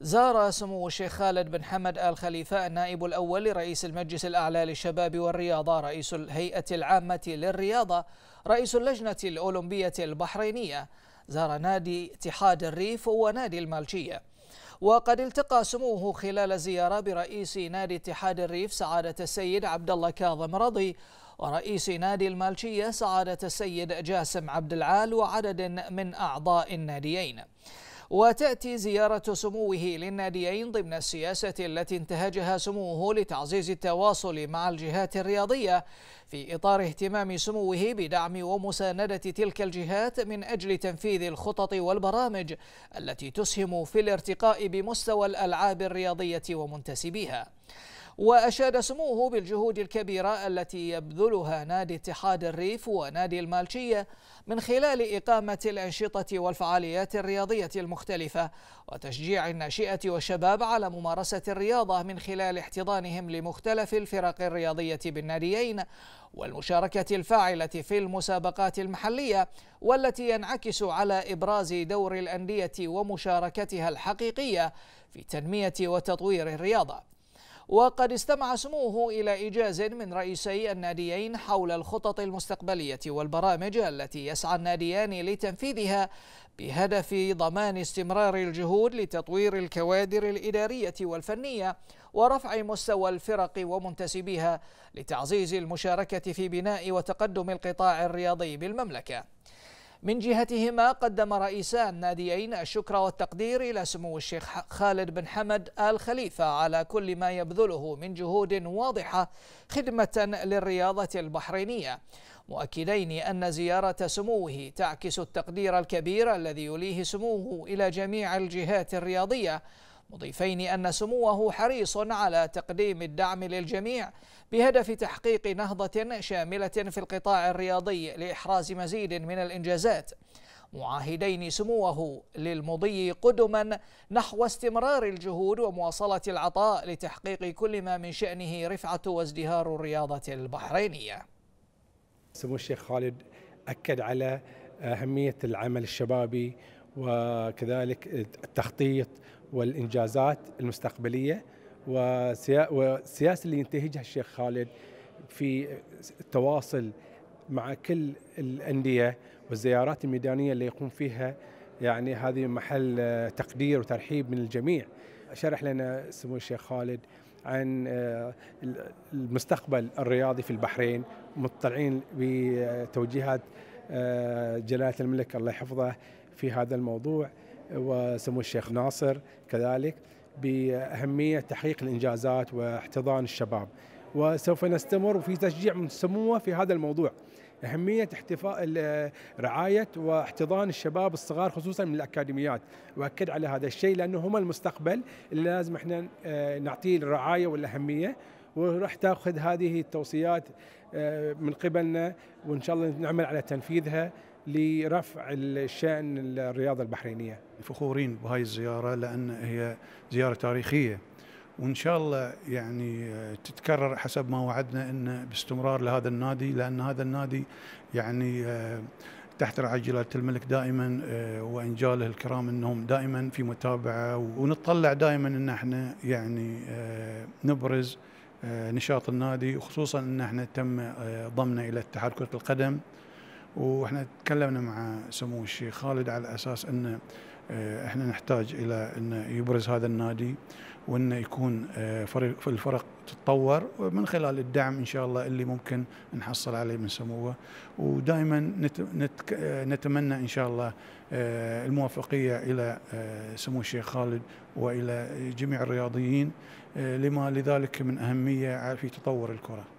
زار سمو الشيخ خالد بن حمد آل خليفة النائب الأول لرئيس المجلس الأعلى للشباب والرياضة رئيس الهيئة العامة للرياضة رئيس اللجنة الأولمبية البحرينية زار نادي اتحاد الريف ونادي المالشية وقد التقى سموه خلال الزيارة برئيس نادي اتحاد الريف سعادة السيد عبد الله كاظم رضي ورئيس نادي المالشية سعادة السيد جاسم عبد العال وعدد من أعضاء الناديين وتأتي زيارة سموه للناديين ضمن السياسة التي انتهجها سموه لتعزيز التواصل مع الجهات الرياضية في إطار اهتمام سموه بدعم ومساندة تلك الجهات من أجل تنفيذ الخطط والبرامج التي تسهم في الارتقاء بمستوى الألعاب الرياضية ومنتسبيها وأشاد سموه بالجهود الكبيرة التي يبذلها نادي اتحاد الريف ونادي المالشية من خلال إقامة الأنشطة والفعاليات الرياضية المختلفة وتشجيع الناشئة والشباب على ممارسة الرياضة من خلال احتضانهم لمختلف الفرق الرياضية بالناديين والمشاركة الفاعلة في المسابقات المحلية والتي ينعكس على إبراز دور الأندية ومشاركتها الحقيقية في تنمية وتطوير الرياضة وقد استمع سموه إلى إيجاز من رئيسي الناديين حول الخطط المستقبلية والبرامج التي يسعى الناديان لتنفيذها بهدف ضمان استمرار الجهود لتطوير الكوادر الإدارية والفنية ورفع مستوى الفرق ومنتسبيها لتعزيز المشاركة في بناء وتقدم القطاع الرياضي بالمملكة من جهتهما قدم رئيسا الناديين الشكر والتقدير إلى سمو الشيخ خالد بن حمد آل خليفة على كل ما يبذله من جهود واضحة خدمة للرياضة البحرينية مؤكدين أن زيارة سموه تعكس التقدير الكبير الذي يليه سموه إلى جميع الجهات الرياضية مضيفين أن سموه حريص على تقديم الدعم للجميع بهدف تحقيق نهضة شاملة في القطاع الرياضي لإحراز مزيد من الإنجازات معاهدين سموه للمضي قدما نحو استمرار الجهود ومواصلة العطاء لتحقيق كل ما من شأنه رفعة وازدهار الرياضة البحرينية سمو الشيخ خالد أكد على أهمية العمل الشبابي وكذلك التخطيط والإنجازات المستقبلية والسياسة اللي ينتهجها الشيخ خالد في التواصل مع كل الأندية والزيارات الميدانية اللي يقوم فيها يعني هذه محل تقدير وترحيب من الجميع شرح لنا سمو الشيخ خالد عن المستقبل الرياضي في البحرين مطلعين بتوجيهات آه، جلالة الملك الله يحفظه في هذا الموضوع وسمو الشيخ ناصر كذلك بأهمية تحقيق الإنجازات واحتضان الشباب وسوف نستمر في تشجيع من سموه في هذا الموضوع أهمية احتفاء رعاية واحتضان الشباب الصغار خصوصا من الأكاديميات وأكد على هذا الشيء لأنه هم المستقبل اللي لازم احنا آه، نعطيه الرعاية والأهمية وراح تاخذ هذه التوصيات آه، من قبلنا وإن شاء الله نعمل على تنفيذها لرفع الشأن الرياضة البحرينية فخورين بهاي الزيارة لأن هي زيارة تاريخية وإن شاء الله يعني تتكرر حسب ما وعدنا أن باستمرار لهذا النادي لأن هذا النادي يعني آه، تحت رعاية جلالة الملك دائما آه، وإنجاله الكرام أنهم دائما في متابعة ونتطلع دائما أن احنا يعني آه، نبرز نشاط النادي وخصوصا أن احنا تم ضمنا إلى اتحاد كرة القدم واحنا تكلمنا مع سمو الشيخ خالد على اساس انه آه، احنا نحتاج الى ان يبرز هذا النادي وانه يكون آه، فريق الفرق تتطور من خلال الدعم ان شاء الله اللي ممكن نحصل عليه من سموه ودائما آه، نتمنى ان شاء الله الموافقيه الى سمو الشيخ خالد والى جميع الرياضيين لما لذلك من اهميه في تطور الكره.